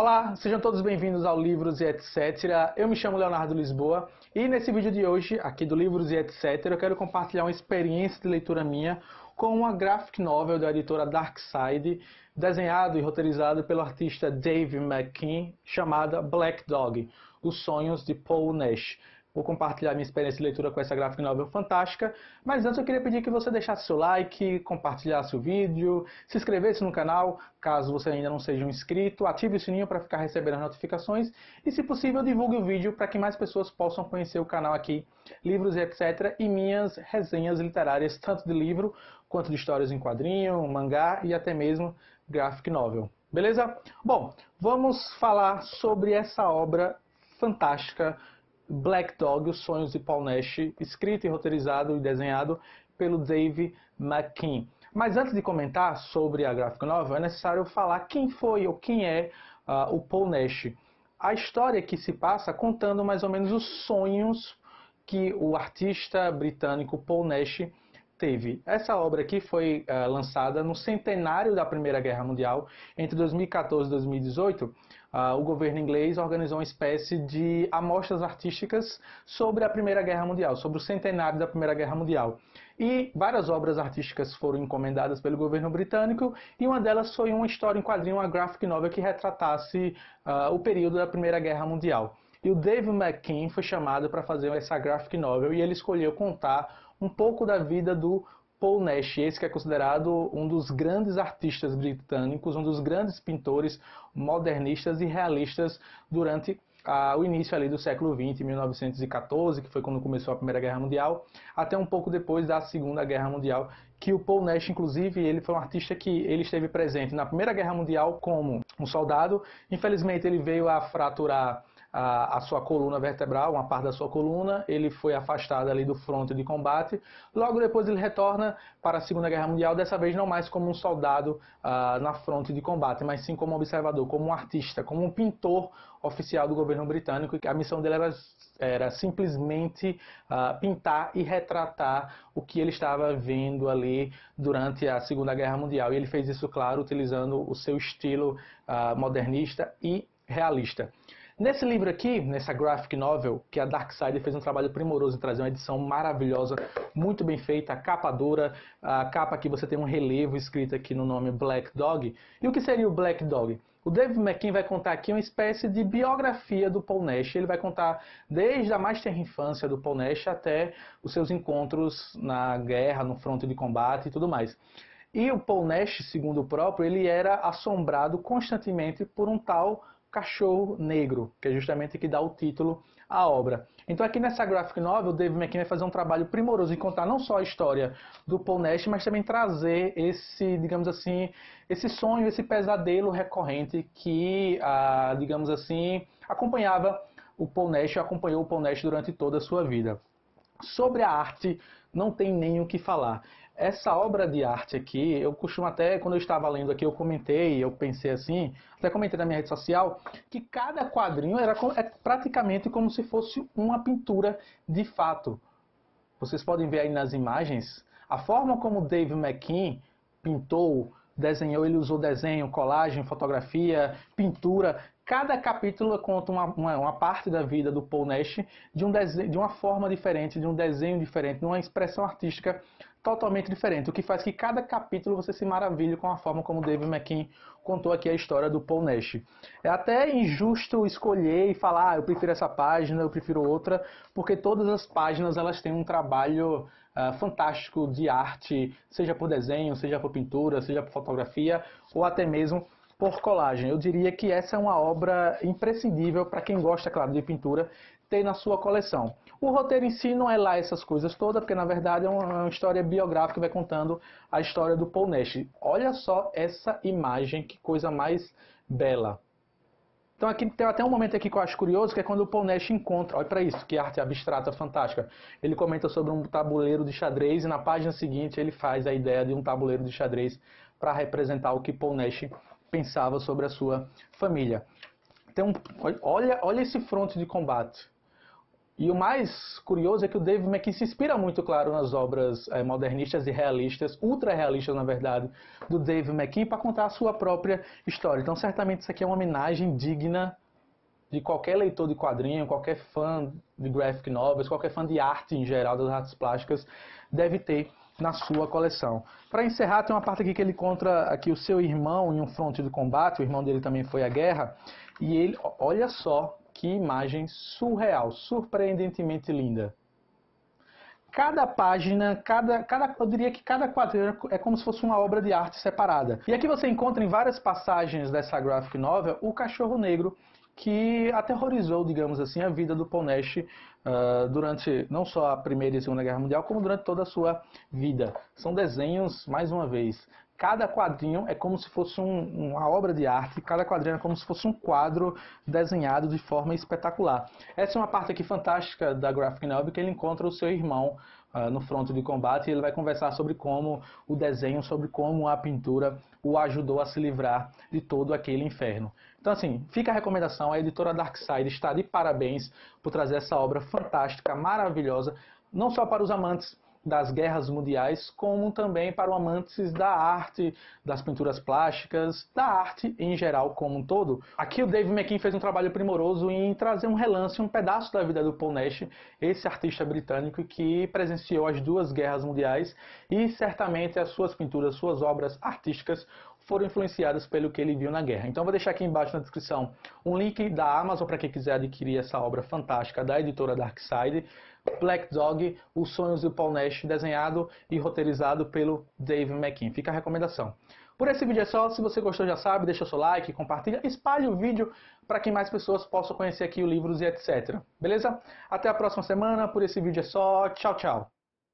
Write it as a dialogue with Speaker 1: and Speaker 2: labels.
Speaker 1: Olá, sejam todos bem-vindos ao Livros e Etc. Eu me chamo Leonardo Lisboa e nesse vídeo de hoje, aqui do Livros e Etc., eu quero compartilhar uma experiência de leitura minha com uma graphic novel da editora Darkside, desenhado e roteirizado pelo artista Dave McKean, chamada Black Dog, Os Sonhos de Paul Nash. Vou compartilhar minha experiência de leitura com essa graphic novel fantástica. Mas antes eu queria pedir que você deixasse seu like, compartilhasse o vídeo, se inscrevesse no canal, caso você ainda não seja um inscrito, ative o sininho para ficar recebendo as notificações e, se possível, divulgue o vídeo para que mais pessoas possam conhecer o canal aqui, livros e etc. e minhas resenhas literárias, tanto de livro quanto de histórias em quadrinho, mangá e até mesmo graphic novel. Beleza? Bom, vamos falar sobre essa obra fantástica Black Dog, Os Sonhos de Paul Nash, escrito e roteirizado e desenhado pelo Dave McKean. Mas antes de comentar sobre a gráfica nova, é necessário falar quem foi ou quem é uh, o Paul Nash. A história que se passa contando mais ou menos os sonhos que o artista britânico Paul Nash teve. Essa obra aqui foi uh, lançada no centenário da Primeira Guerra Mundial. Entre 2014 e 2018, uh, ah, o governo inglês organizou uma espécie de amostras artísticas sobre a Primeira Guerra Mundial, sobre o centenário da Primeira Guerra Mundial. E várias obras artísticas foram encomendadas pelo governo britânico, e uma delas foi uma história em quadrinho, uma graphic novel que retratasse uh, o período da Primeira Guerra Mundial. E o Dave McKean foi chamado para fazer essa graphic novel e ele escolheu contar um pouco da vida do Paul Nash, esse que é considerado um dos grandes artistas britânicos, um dos grandes pintores modernistas e realistas durante ah, o início ali do século XX, 1914, que foi quando começou a Primeira Guerra Mundial, até um pouco depois da Segunda Guerra Mundial, que o Paul Nash, inclusive, ele foi um artista que ele esteve presente na Primeira Guerra Mundial como um soldado. Infelizmente, ele veio a fraturar a, a, sua coluna vertebral, uma parte da sua coluna, ele foi afastado ali do fronte de combate. Logo depois ele retorna para a Segunda Guerra Mundial, dessa vez não mais como um soldado uh, na fronte de combate, mas sim como observador, como um artista, como um pintor oficial do governo britânico, e a missão dele era, era simplesmente uh, pintar e retratar o que ele estava vendo ali durante a Segunda Guerra Mundial. E ele fez isso, claro, utilizando o seu estilo uh, modernista e realista. Nesse livro aqui, nessa graphic novel, que a Dark Side fez um trabalho primoroso em trazer uma edição maravilhosa, muito bem feita, capa dura, a capa que você tem um relevo escrito aqui no nome Black Dog. E o que seria o Black Dog? O David McKean vai contar aqui uma espécie de biografia do Paul Nash. Ele vai contar desde a mais terra infância do Paul Nash até os seus encontros na guerra, no fronte de combate e tudo mais. E o Paul Nash, segundo o próprio, ele era assombrado constantemente por um tal Cachorro Negro, que é justamente o que dá o título à obra. Então aqui nessa graphic novel, o Dave McKean vai fazer um trabalho primoroso em contar não só a história do Paul Nash, mas também trazer esse, digamos assim, esse sonho, esse pesadelo recorrente que, ah, digamos assim, acompanhava o Paul Nash, acompanhou o Paul Nash durante toda a sua vida. Sobre a arte, não tem nem o que falar. Essa obra de arte aqui, eu costumo até, quando eu estava lendo aqui, eu comentei, eu pensei assim, até comentei na minha rede social, que cada quadrinho era é praticamente como se fosse uma pintura de fato. Vocês podem ver aí nas imagens a forma como Dave McKean pintou desenhou, ele usou desenho, colagem, fotografia, pintura. Cada capítulo conta uma, uma, uma parte da vida do Paul Nash de, um desenho, de uma forma diferente, de um desenho diferente, de uma expressão artística totalmente diferente, o que faz que cada capítulo você se maravilhe com a forma como David McKean contou aqui a história do Paul Nash. É até injusto escolher e falar, ah, eu prefiro essa página, eu prefiro outra, porque todas as páginas elas têm um trabalho ah, fantástico de arte, seja por desenho, seja por pintura, seja por fotografia ou até mesmo por colagem. Eu diria que essa é uma obra imprescindível para quem gosta, claro, de pintura, ter na sua coleção. O roteiro em si não é lá essas coisas todas, porque na verdade é uma é história biográfica que vai contando a história do Paul Nash. Olha só essa imagem, que coisa mais bela. Então aqui tem até um momento aqui que eu acho curioso, que é quando o Paul Nash encontra, olha para isso, que é arte abstrata fantástica. Ele comenta sobre um tabuleiro de xadrez e na página seguinte ele faz a ideia de um tabuleiro de xadrez para representar o que Paul Nash pensava sobre a sua família. Tem um, olha, olha esse fronte de combate. E o mais curioso é que o David McKee se inspira muito, claro, nas obras é, modernistas e realistas, ultra-realistas, na verdade, do David McKee para contar a sua própria história. Então, certamente, isso aqui é uma homenagem digna de qualquer leitor de quadrinho, qualquer fã de graphic novels, qualquer fã de arte em geral, das artes plásticas, deve ter na sua coleção. Para encerrar, tem uma parte aqui que ele encontra aqui o seu irmão em um fronte de combate, o irmão dele também foi à guerra, e ele, olha só que imagem surreal, surpreendentemente linda. Cada página, cada, cada, eu diria que cada quadrinho é como se fosse uma obra de arte separada. E aqui você encontra em várias passagens dessa graphic novel o cachorro negro que aterrorizou, digamos assim, a vida do Ponesh uh, ah, durante não só a Primeira e Segunda Guerra Mundial, como durante toda a sua vida. São desenhos, mais uma vez, cada quadrinho é como se fosse um, uma obra de arte, cada quadrinho é como se fosse um quadro desenhado de forma espetacular. Essa é uma parte aqui fantástica da graphic novel que ele encontra o seu irmão uh, no fronte de combate e ele vai conversar sobre como o desenho, sobre como a pintura o ajudou a se livrar de todo aquele inferno. Então assim, fica a recomendação, a editora Darkside está de parabéns por trazer essa obra fantástica, maravilhosa, não só para os amantes, das guerras mundiais, como também para amantes da arte, das pinturas plásticas, da arte em geral como um todo. Aqui o Dave McKean fez um trabalho primoroso em trazer um relance, um pedaço da vida do Paul Nash, esse artista britânico que presenciou as duas guerras mundiais e certamente as suas pinturas, suas obras artísticas foram influenciadas pelo que ele viu na guerra. Então vou deixar aqui embaixo na descrição um link da Amazon para quem quiser adquirir essa obra fantástica da editora Darkside. Black Dog, Os Sonhos do Paul Nash, desenhado e roteirizado pelo Dave McKean. Fica a recomendação. Por esse vídeo é só, se você gostou já sabe, deixa seu like, compartilha, espalhe o vídeo para que mais pessoas possam conhecer aqui o livros e etc. Beleza? Até a próxima semana, por esse vídeo é só, tchau, tchau!